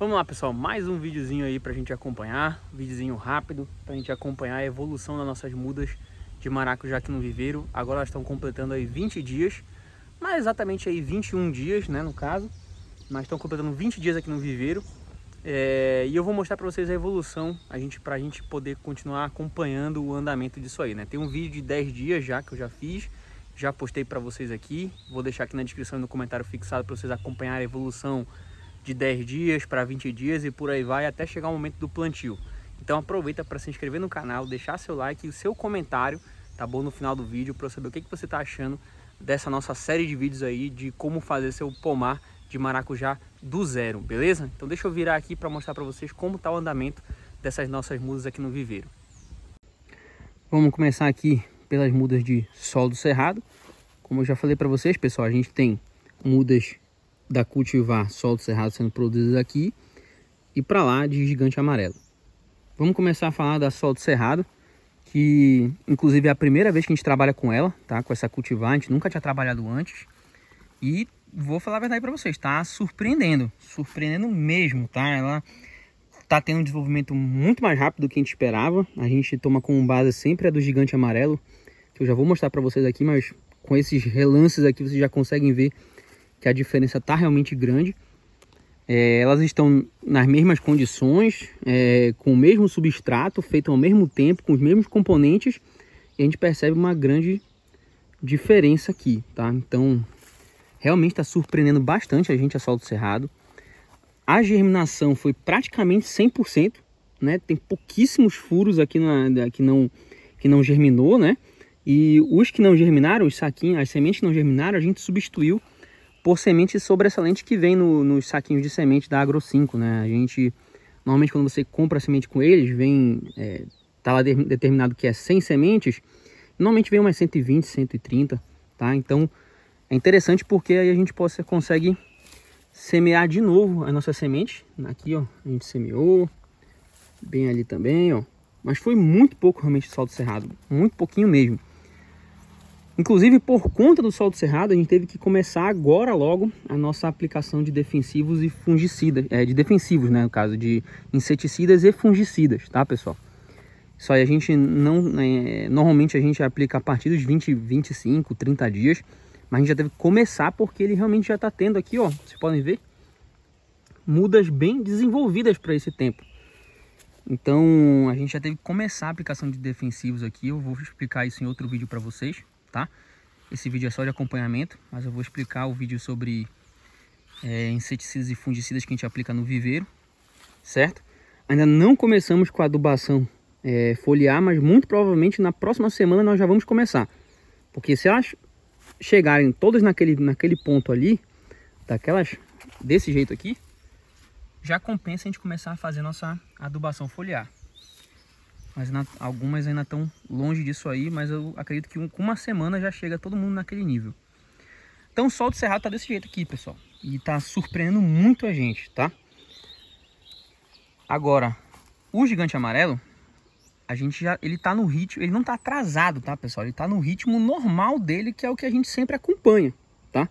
Vamos lá pessoal, mais um videozinho aí pra gente acompanhar, um videozinho rápido pra gente acompanhar a evolução das nossas mudas de maracujá aqui no viveiro. Agora elas estão completando aí 20 dias, mas exatamente aí 21 dias, né, no caso. Mas estão completando 20 dias aqui no viveiro. É, e eu vou mostrar para vocês a evolução, a gente, pra gente poder continuar acompanhando o andamento disso aí, né. Tem um vídeo de 10 dias já, que eu já fiz, já postei para vocês aqui. Vou deixar aqui na descrição e no comentário fixado para vocês acompanhar a evolução de 10 dias para 20 dias e por aí vai até chegar o momento do plantio. Então aproveita para se inscrever no canal, deixar seu like e o seu comentário, tá bom? No final do vídeo para saber o que, que você está achando dessa nossa série de vídeos aí de como fazer seu pomar de maracujá do zero, beleza? Então deixa eu virar aqui para mostrar para vocês como está o andamento dessas nossas mudas aqui no viveiro. Vamos começar aqui pelas mudas de solo cerrado. Como eu já falei para vocês, pessoal, a gente tem mudas da cultivar Sol do Cerrado sendo produzidas aqui e para lá de Gigante Amarelo. Vamos começar a falar da Sol do Cerrado, que inclusive é a primeira vez que a gente trabalha com ela, tá? Com essa cultivar, a gente nunca tinha trabalhado antes. E vou falar a verdade para vocês, tá surpreendendo, surpreendendo mesmo, tá? Ela tá tendo um desenvolvimento muito mais rápido do que a gente esperava. A gente toma como base sempre a do Gigante Amarelo, que eu já vou mostrar para vocês aqui, mas com esses relances aqui vocês já conseguem ver que a diferença está realmente grande. É, elas estão nas mesmas condições, é, com o mesmo substrato, feito ao mesmo tempo, com os mesmos componentes, e a gente percebe uma grande diferença aqui, tá? Então, realmente está surpreendendo bastante a gente a Salto Cerrado. A germinação foi praticamente 100%, né? Tem pouquíssimos furos aqui, na, que, não, que não germinou, né? E os que não germinaram, os saquinhos, as sementes que não germinaram, a gente substituiu por semente sobressalente que vem no, nos saquinhos de semente da Agro 5, né? A gente, normalmente quando você compra semente com eles, vem, é, tá lá de, determinado que é 100 sementes, normalmente vem umas 120, 130, tá? Então, é interessante porque aí a gente possa, consegue semear de novo a nossa semente. Aqui, ó, a gente semeou, bem ali também, ó. Mas foi muito pouco realmente saldo cerrado, muito pouquinho mesmo. Inclusive, por conta do sol do cerrado, a gente teve que começar agora logo a nossa aplicação de defensivos e fungicidas, é, de defensivos, né, no caso de inseticidas e fungicidas, tá, pessoal? Isso aí a gente não, é, normalmente a gente aplica a partir dos 20, 25, 30 dias, mas a gente já deve começar porque ele realmente já está tendo aqui, ó, vocês podem ver, mudas bem desenvolvidas para esse tempo. Então, a gente já teve que começar a aplicação de defensivos aqui, eu vou explicar isso em outro vídeo para vocês tá? Esse vídeo é só de acompanhamento, mas eu vou explicar o vídeo sobre é, inseticidas e fungicidas que a gente aplica no viveiro, certo? Ainda não começamos com a adubação é, foliar, mas muito provavelmente na próxima semana nós já vamos começar. Porque se elas chegarem todas naquele, naquele ponto ali, daquelas desse jeito aqui, já compensa a gente começar a fazer nossa adubação foliar mas na, algumas ainda estão longe disso aí, mas eu acredito que um, com uma semana já chega todo mundo naquele nível. Então o sol do cerrado tá desse jeito aqui, pessoal. E tá surpreendendo muito a gente, tá? Agora, o gigante amarelo, a gente já, ele tá no ritmo, ele não tá atrasado, tá, pessoal? Ele tá no ritmo normal dele, que é o que a gente sempre acompanha, tá?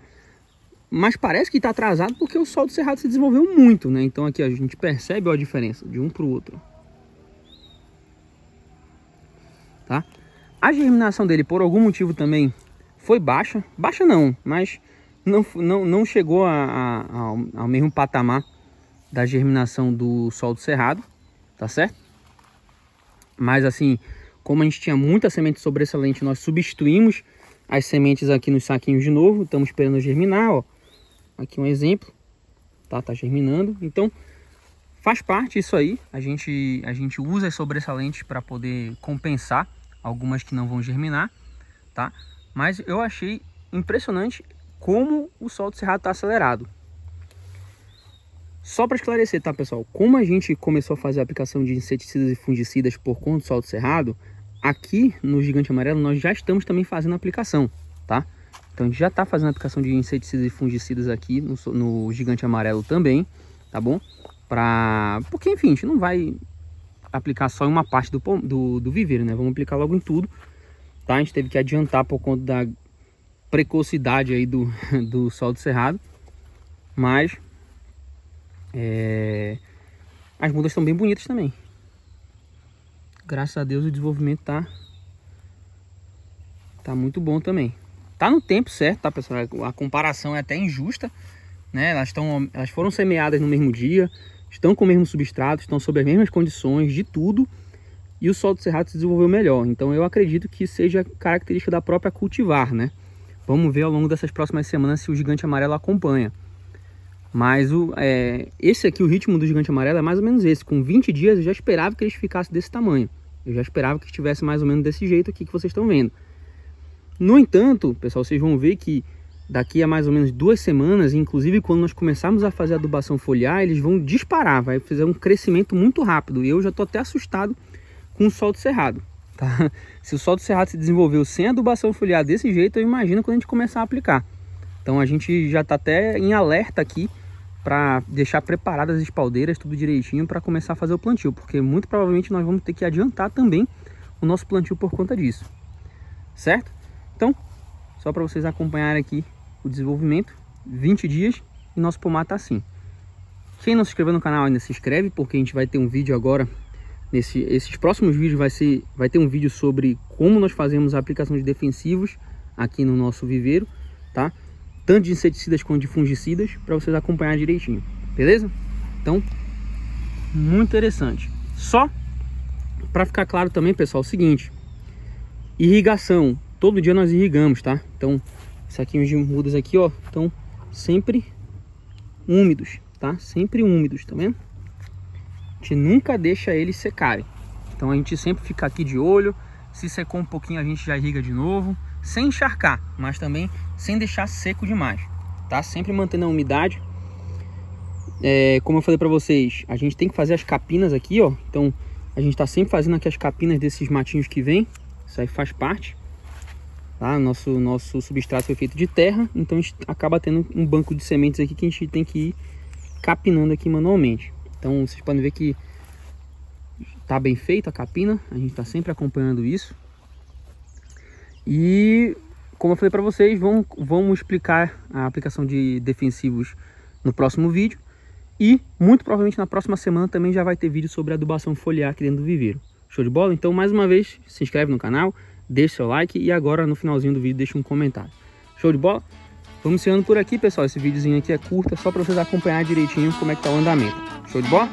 Mas parece que tá atrasado porque o sol do cerrado se desenvolveu muito, né? Então aqui a gente percebe ó, a diferença de um pro outro, tá? A germinação dele, por algum motivo também, foi baixa. Baixa não, mas não, não, não chegou a, a, ao mesmo patamar da germinação do sol do cerrado, tá certo? Mas assim, como a gente tinha muita semente sobressalente, nós substituímos as sementes aqui nos saquinhos de novo. Estamos esperando germinar, ó. Aqui um exemplo, tá? Tá germinando. Então, faz parte isso aí. A gente, a gente usa as sobressalentes para poder compensar algumas que não vão germinar, tá? Mas eu achei impressionante como o sol do cerrado está acelerado. Só para esclarecer, tá, pessoal? Como a gente começou a fazer a aplicação de inseticidas e fungicidas por conta do sol do cerrado, aqui no gigante amarelo nós já estamos também fazendo a aplicação, tá? Então a gente já está fazendo a aplicação de inseticidas e fungicidas aqui no, no gigante amarelo também, tá bom? Pra... Porque, enfim, a gente não vai aplicar só em uma parte do, do, do viveiro, né? Vamos aplicar logo em tudo, tá? A gente teve que adiantar por conta da precocidade aí do, do sol do cerrado, mas é, as mudas estão bem bonitas também. Graças a Deus o desenvolvimento tá, tá muito bom também. Tá no tempo certo, tá pessoal? A comparação é até injusta, né? Elas, tão, elas foram semeadas no mesmo dia, estão com o mesmo substrato, estão sob as mesmas condições de tudo, e o solo do Cerrado se desenvolveu melhor. Então eu acredito que seja característica da própria cultivar, né? Vamos ver ao longo dessas próximas semanas se o gigante amarelo acompanha. Mas o, é, esse aqui, o ritmo do gigante amarelo é mais ou menos esse. Com 20 dias eu já esperava que ele ficasse desse tamanho. Eu já esperava que estivesse mais ou menos desse jeito aqui que vocês estão vendo. No entanto, pessoal, vocês vão ver que daqui a mais ou menos duas semanas, inclusive quando nós começarmos a fazer adubação foliar, eles vão disparar, vai fazer um crescimento muito rápido. E eu já estou até assustado com o solto cerrado. Tá? Se o solto cerrado se desenvolveu sem adubação foliar desse jeito, eu imagino quando a gente começar a aplicar. Então a gente já está até em alerta aqui para deixar preparadas as espaldeiras, tudo direitinho para começar a fazer o plantio, porque muito provavelmente nós vamos ter que adiantar também o nosso plantio por conta disso, certo? Então, só para vocês acompanharem aqui o desenvolvimento, 20 dias, e nosso pomar está assim. Quem não se inscreveu no canal ainda se inscreve, porque a gente vai ter um vídeo agora, nesse, esses próximos vídeos vai, ser, vai ter um vídeo sobre como nós fazemos a aplicação de defensivos aqui no nosso viveiro, tá? Tanto de inseticidas quanto de fungicidas, para vocês acompanhar direitinho, beleza? Então, muito interessante. Só para ficar claro também, pessoal, é o seguinte, irrigação, todo dia nós irrigamos, tá? Então, saquinhos de mudas aqui, ó, estão sempre úmidos, tá? Sempre úmidos, tá vendo? A gente nunca deixa eles secarem. Então a gente sempre fica aqui de olho, se secou um pouquinho a gente já irriga de novo, sem encharcar, mas também sem deixar seco demais, tá? Sempre mantendo a umidade. É, como eu falei para vocês, a gente tem que fazer as capinas aqui, ó. Então a gente está sempre fazendo aqui as capinas desses matinhos que vem, isso aí faz parte. Tá? Nosso, nosso substrato foi é feito de terra, então a gente acaba tendo um banco de sementes aqui que a gente tem que ir capinando aqui manualmente. Então vocês podem ver que está bem feita a capina, a gente está sempre acompanhando isso. E como eu falei para vocês, vamos, vamos explicar a aplicação de defensivos no próximo vídeo. E muito provavelmente na próxima semana também já vai ter vídeo sobre adubação foliar aqui dentro do viveiro. Show de bola? Então mais uma vez, se inscreve no canal, deixe seu like e agora no finalzinho do vídeo deixe um comentário. Show de bola? Vamos encerrando por aqui, pessoal. Esse videozinho aqui é curto, é só para vocês acompanhar direitinho como é que tá o andamento. Show de bola?